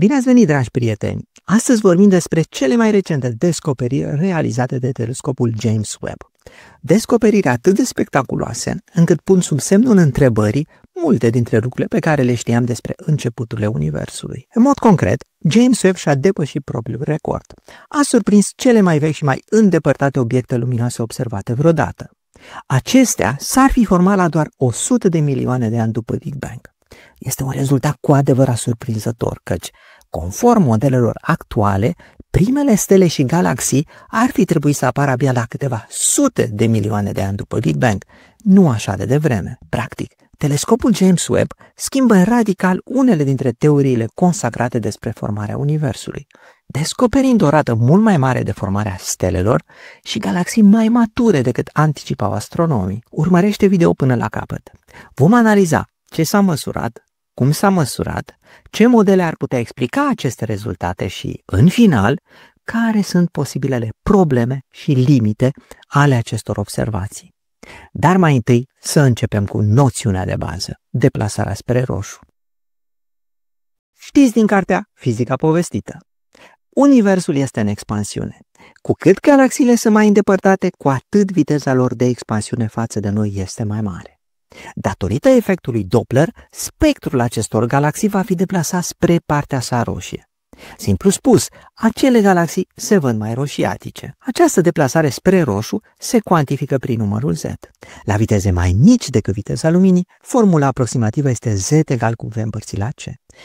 Bine ați venit, dragi prieteni! Astăzi vorbim despre cele mai recente descoperiri realizate de telescopul James Webb. Descoperiri atât de spectaculoase, încât pun sub semnul întrebării multe dintre lucrurile pe care le știam despre începuturile Universului. În mod concret, James Webb și-a depășit propriul record. A surprins cele mai vechi și mai îndepărtate obiecte luminoase observate vreodată. Acestea s-ar fi format la doar 100 de milioane de ani după Big Bang. Este un rezultat cu adevărat surprinzător, căci, conform modelelor actuale, primele stele și galaxii ar fi trebuit să apară abia la câteva sute de milioane de ani după Big Bang, nu așa de devreme. Practic, telescopul James Webb schimbă radical unele dintre teoriile consacrate despre formarea Universului, descoperind o rată mult mai mare de formarea stelelor și galaxii mai mature decât anticipau astronomii. Urmărește video până la capăt. Vom analiza ce s-a măsurat, cum s-a măsurat, ce modele ar putea explica aceste rezultate și, în final, care sunt posibilele probleme și limite ale acestor observații. Dar mai întâi să începem cu noțiunea de bază, deplasarea spre roșu. Știți din cartea Fizica povestită. Universul este în expansiune. Cu cât galaxiile sunt mai îndepărtate, cu atât viteza lor de expansiune față de noi este mai mare. Datorită efectului Doppler, spectrul acestor galaxii va fi deplasat spre partea sa roșie. Simplu spus, acele galaxii se văd mai roșiatice. Această deplasare spre roșu se cuantifică prin numărul Z. La viteze mai mici decât viteza luminii, formula aproximativă este Z egal cu V împărțit la C,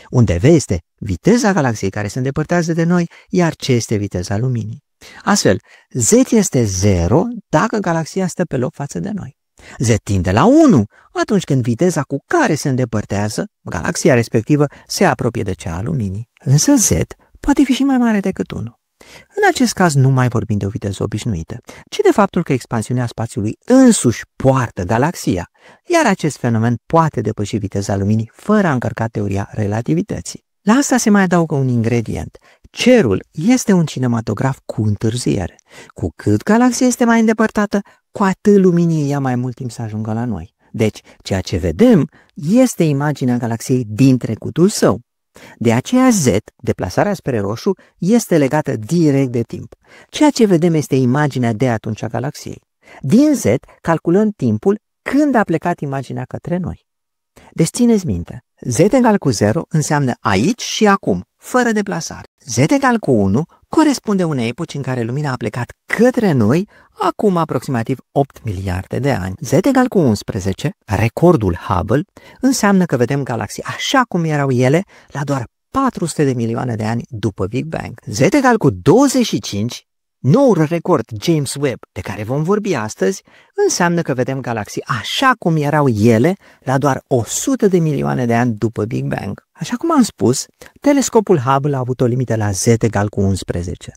unde V este viteza galaxiei care se îndepărtează de noi, iar C este viteza luminii. Astfel, Z este 0 dacă galaxia stă pe loc față de noi. Z tinde la 1 atunci când viteza cu care se îndepărtează, galaxia respectivă se apropie de cea a luminii. Însă Z poate fi și mai mare decât 1. În acest caz nu mai vorbim de o viteză obișnuită, ci de faptul că expansiunea spațiului însuși poartă galaxia, iar acest fenomen poate depăși viteza luminii fără a încărca teoria relativității. La asta se mai adaugă un ingredient, Cerul este un cinematograf cu întârziere. Cu cât galaxia este mai îndepărtată, cu atât luminii ia mai mult timp să ajungă la noi. Deci, ceea ce vedem este imaginea galaxiei din trecutul său. De aceea Z, deplasarea spre roșu, este legată direct de timp. Ceea ce vedem este imaginea de atunci a galaxiei. Din Z calculăm timpul când a plecat imaginea către noi. Deci țineți minte, Z egal cu 0 înseamnă aici și acum, fără deplasare. Z egal cu 1 corespunde unei epoci în care lumina a plecat către noi acum aproximativ 8 miliarde de ani. Z egal cu 11, recordul Hubble, înseamnă că vedem galaxii așa cum erau ele la doar 400 de milioane de ani după Big Bang. Z egal cu 25 Noul record James Webb, de care vom vorbi astăzi, înseamnă că vedem galaxii așa cum erau ele la doar 100 de milioane de ani după Big Bang. Așa cum am spus, telescopul Hubble a avut o limită la z egal cu 11.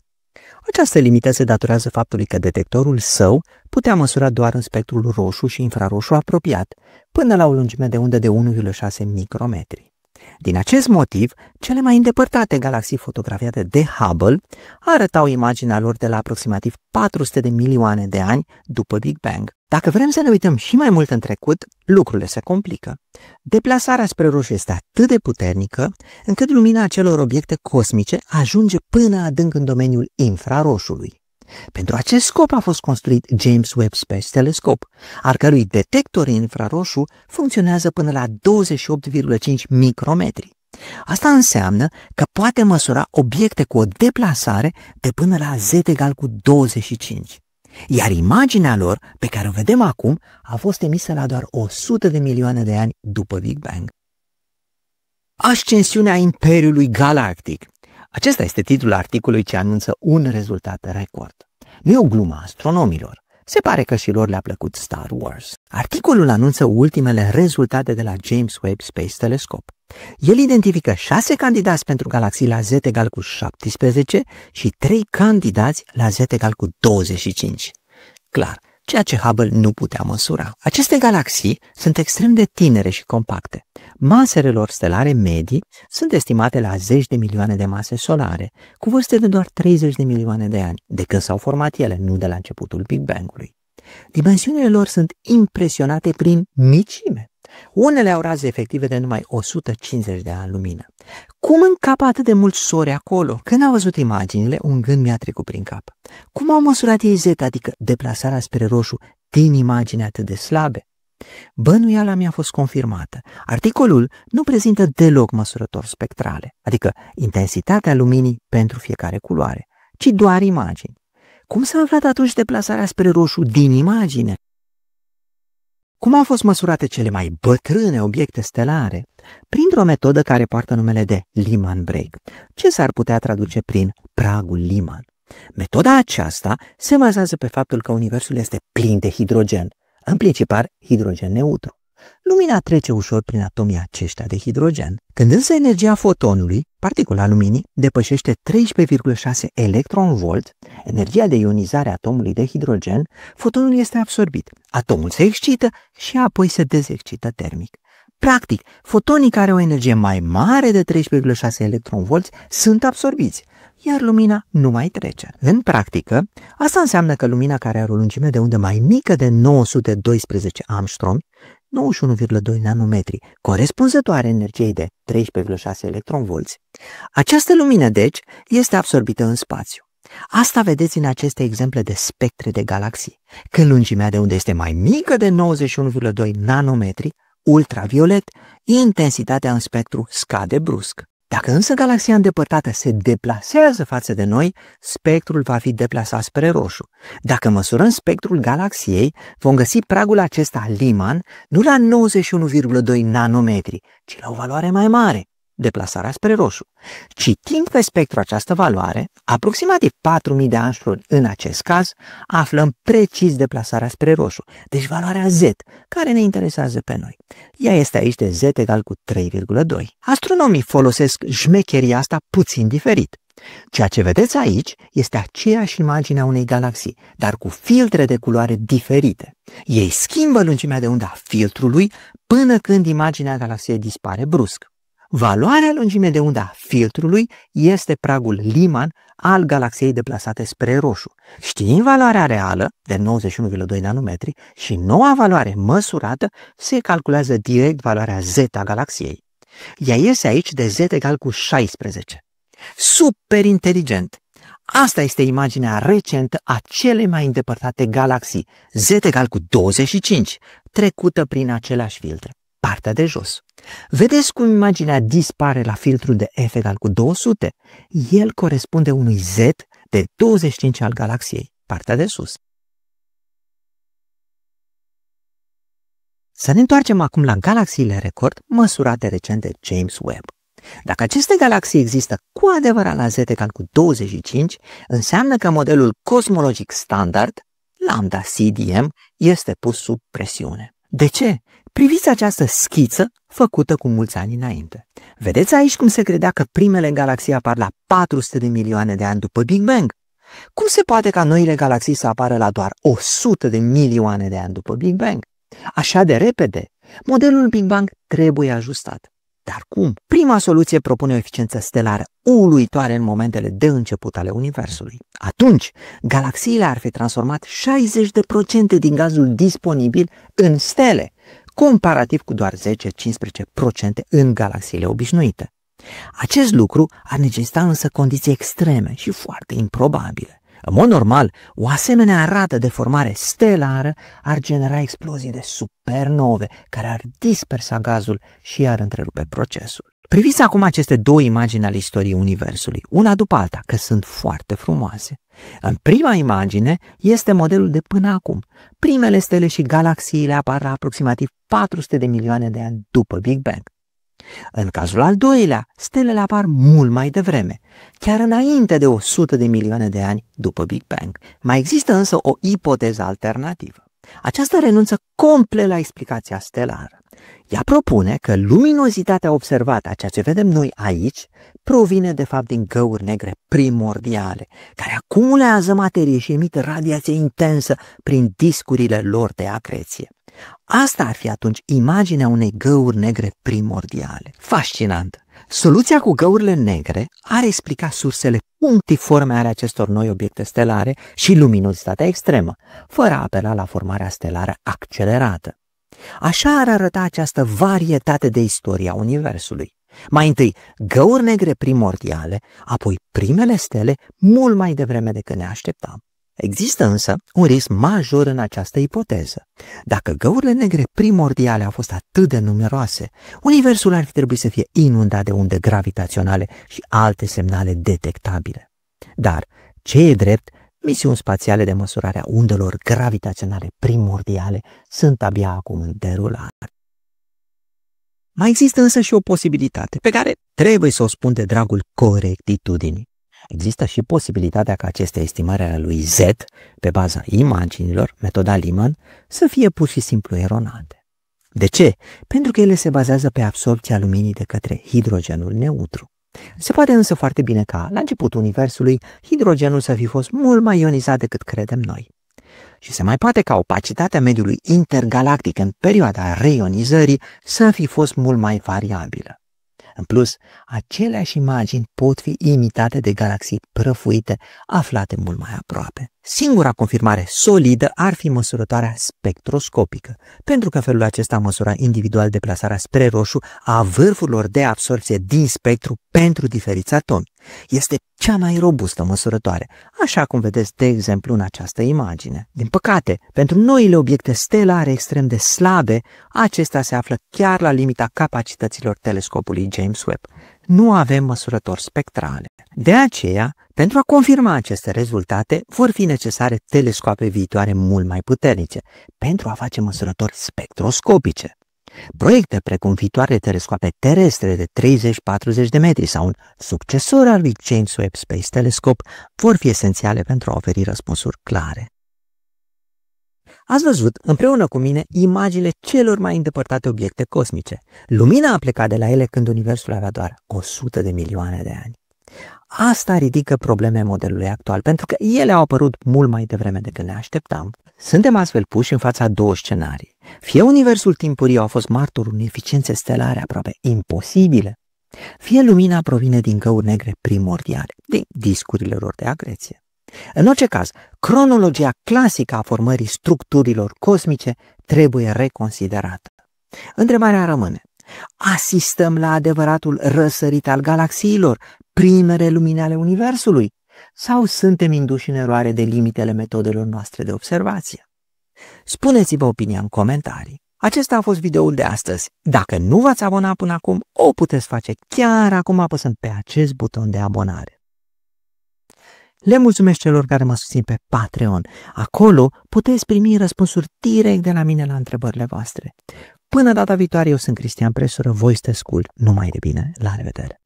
Această limită se datorează faptului că detectorul său putea măsura doar în spectrul roșu și infraroșu apropiat, până la o lungime de undă de 1,6 micrometri. Din acest motiv, cele mai îndepărtate galaxii fotografiate de Hubble arătau imaginea lor de la aproximativ 400 de milioane de ani după Big Bang. Dacă vrem să ne uităm și mai mult în trecut, lucrurile se complică. Deplasarea spre roșu este atât de puternică încât lumina acelor obiecte cosmice ajunge până adânc în domeniul infraroșului. Pentru acest scop a fost construit James Webb Space Telescope, al cărui detector infraroșu funcționează până la 28,5 micrometri. Asta înseamnă că poate măsura obiecte cu o deplasare de până la z egal cu 25. Iar imaginea lor, pe care o vedem acum, a fost emisă la doar 100 de milioane de ani după Big Bang. Ascensiunea Imperiului Galactic acesta este titlul articolului ce anunță un rezultat record. Nu e o glumă a astronomilor. Se pare că și lor le-a plăcut Star Wars. Articolul anunță ultimele rezultate de la James Webb Space Telescope. El identifică șase candidați pentru galaxii la Z egal cu 17 și trei candidați la Z egal cu 25. Clar, ceea ce Hubble nu putea măsura. Aceste galaxii sunt extrem de tinere și compacte. Masele lor stelare medii sunt estimate la zeci de milioane de mase solare, cu vârste de doar 30 de milioane de ani, de când s-au format ele, nu de la începutul Big Bang-ului. Dimensiunile lor sunt impresionate prin micime. Unele au raze efective de numai 150 de ani lumină. Cum încapă atât de mult sori acolo? Când am văzut imaginile, un gând mi-a trecut prin cap. Cum au măsurat ei Z, adică deplasarea spre roșu, din imagini atât de slabe? Bănuiala mi-a fost confirmată. Articolul nu prezintă deloc măsurători spectrale, adică intensitatea luminii pentru fiecare culoare, ci doar imagini. Cum s-a aflat atunci deplasarea spre roșu din imagine? Cum au fost măsurate cele mai bătrâne obiecte stelare? Printr-o metodă care poartă numele de Lehman Break, ce s-ar putea traduce prin pragul Lehman. Metoda aceasta se bazează pe faptul că Universul este plin de hidrogen, în principal hidrogen neutru lumina trece ușor prin atomii aceștia de hidrogen. Când însă energia fotonului, particula luminii, depășește 13,6 electronvolt, energia de ionizare a atomului de hidrogen, fotonul este absorbit. Atomul se excită și apoi se dezexcită termic. Practic, fotonii care au energie mai mare de 13,6 electronvolți sunt absorbiți, iar lumina nu mai trece. În practică, asta înseamnă că lumina care are o lungime de undă mai mică de 912 Armstrong 91,2 nanometri, corespunzătoare energiei de 13,6 electronvolți. Această lumină, deci, este absorbită în spațiu. Asta vedeți în aceste exemple de spectre de galaxii. Când lungimea de unde este mai mică de 91,2 nanometri, ultraviolet, intensitatea în spectru scade brusc. Dacă însă galaxia îndepărtată se deplasează față de noi, spectrul va fi deplasat spre roșu. Dacă măsurăm spectrul galaxiei, vom găsi pragul acesta Liman nu la 91,2 nanometri, ci la o valoare mai mare, deplasarea spre roșu. Citind pe spectru această valoare, aproximativ 4000 de anșuri în acest caz, aflăm precis deplasarea spre roșu, deci valoarea Z, care ne interesează pe noi. Ea este aici de Z egal cu 3,2. Astronomii folosesc șmecheria asta puțin diferit. Ceea ce vedeți aici este aceeași imagine a unei galaxii, dar cu filtre de culoare diferite. Ei schimbă lungimea de undă a filtrului până când imaginea galaxiei dispare brusc. Valoarea lungime de unda filtrului este pragul Liman al galaxiei deplasate spre roșu. Știind valoarea reală de 91,2 nanometri și noua valoare măsurată, se calculează direct valoarea Z a galaxiei. Ea iese aici de Z egal cu 16. Super inteligent! Asta este imaginea recentă a celei mai îndepărtate galaxii, Z egal cu 25, trecută prin același filtre partea de jos. Vedeți cum imaginea dispare la filtrul de F egal cu 200? El corespunde unui Z de 25 al galaxiei, partea de sus. Să ne întoarcem acum la galaxiile record măsurate recent de James Webb. Dacă aceste galaxii există cu adevărat la Z egal cu 25, înseamnă că modelul cosmologic standard, lambda CDM, este pus sub presiune. De ce? Priviți această schiță făcută cu mulți ani înainte. Vedeți aici cum se credea că primele galaxii apar la 400 de milioane de ani după Big Bang. Cum se poate ca noile galaxii să apară la doar 100 de milioane de ani după Big Bang? Așa de repede, modelul Big Bang trebuie ajustat. Dar cum? Prima soluție propune o eficiență stelară uluitoare în momentele de început ale Universului. Atunci, galaxiile ar fi transformat 60% din gazul disponibil în stele, comparativ cu doar 10-15% în galaxiile obișnuite. Acest lucru ar necesita însă condiții extreme și foarte improbabile. În mod normal, o asemenea rată de formare stelară ar genera explozii de supernove care ar dispersa gazul și ar întrerupe procesul. Priviți acum aceste două imagini ale istoriei Universului, una după alta, că sunt foarte frumoase. În prima imagine este modelul de până acum. Primele stele și galaxiile apar la aproximativ 400 de milioane de ani după Big Bang. În cazul al doilea, stelele apar mult mai devreme, chiar înainte de 100 de milioane de ani după Big Bang. Mai există însă o ipoteză alternativă. Aceasta renunță complet la explicația stelară. Ea propune că luminozitatea observată a ceea ce vedem noi aici provine de fapt din găuri negre primordiale, care acumulează materie și emit radiație intensă prin discurile lor de acreție. Asta ar fi atunci imaginea unei găuri negre primordiale. Fascinant! Soluția cu găurile negre ar explica sursele punctiforme ale acestor noi obiecte stelare și luminozitatea extremă, fără a apela la formarea stelară accelerată. Așa ar arăta această varietate de istoria Universului. Mai întâi, găuri negre primordiale, apoi primele stele, mult mai devreme decât ne așteptam. Există însă un risc major în această ipoteză. Dacă găurile negre primordiale au fost atât de numeroase, Universul ar fi trebuit să fie inundat de unde gravitaționale și alte semnale detectabile. Dar, ce e drept, Misiuni spațiale de măsurare a undelor gravitaționale primordiale sunt abia acum în derulare. Mai există însă și o posibilitate pe care trebuie să o spun de dragul corectitudinii. Există și posibilitatea ca aceste estimări ale lui Z, pe baza imaginilor, metoda Liman, să fie pur și simplu eronate. De ce? Pentru că ele se bazează pe absorpția luminii de către hidrogenul neutru. Se poate însă foarte bine ca, la începutul Universului, hidrogenul să fi fost mult mai ionizat decât credem noi. Și se mai poate ca opacitatea mediului intergalactic în perioada reionizării să fi fost mult mai variabilă. În plus, aceleași imagini pot fi imitate de galaxii prăfuite aflate mult mai aproape. Singura confirmare solidă ar fi măsurătoarea spectroscopică, pentru că felul acesta măsura individual deplasarea spre roșu a vârfurilor de absorție din spectru pentru diferiți atomi. Este cea mai robustă măsurătoare, așa cum vedeți de exemplu în această imagine. Din păcate, pentru noile obiecte stelare extrem de slabe, acesta se află chiar la limita capacităților telescopului James Webb nu avem măsurători spectrale. De aceea, pentru a confirma aceste rezultate, vor fi necesare telescoape viitoare mult mai puternice, pentru a face măsurători spectroscopice. Proiecte precum viitoare telescoape terestre de 30-40 de metri sau un succesor al Big James Webb Space Telescope vor fi esențiale pentru a oferi răspunsuri clare. Ați văzut împreună cu mine imaginile celor mai îndepărtate obiecte cosmice. Lumina a plecat de la ele când Universul avea doar 100 de milioane de ani. Asta ridică probleme modelului actual, pentru că ele au apărut mult mai devreme decât ne așteptam. Suntem astfel puși în fața două scenarii. Fie universul timpuriu a fost martorul unei eficiențe stelare aproape imposibile, fie lumina provine din găuri negre primordiale, din discurile lor de agreție. În orice caz, cronologia clasică a formării structurilor cosmice trebuie reconsiderată. Întrebarea rămâne. Asistăm la adevăratul răsărit al galaxiilor, primele lumini ale Universului, sau suntem induși în eroare de limitele metodelor noastre de observație? Spuneți-vă opinia în comentarii. Acesta a fost videoul de astăzi. Dacă nu v-ați abonat până acum, o puteți face chiar acum apăsând pe acest buton de abonare. Le mulțumesc celor care mă susțin pe Patreon. Acolo puteți primi răspunsuri direct de la mine la întrebările voastre. Până data viitoare, eu sunt Cristian Presură, voi sunteți cool. Numai de bine, la revedere!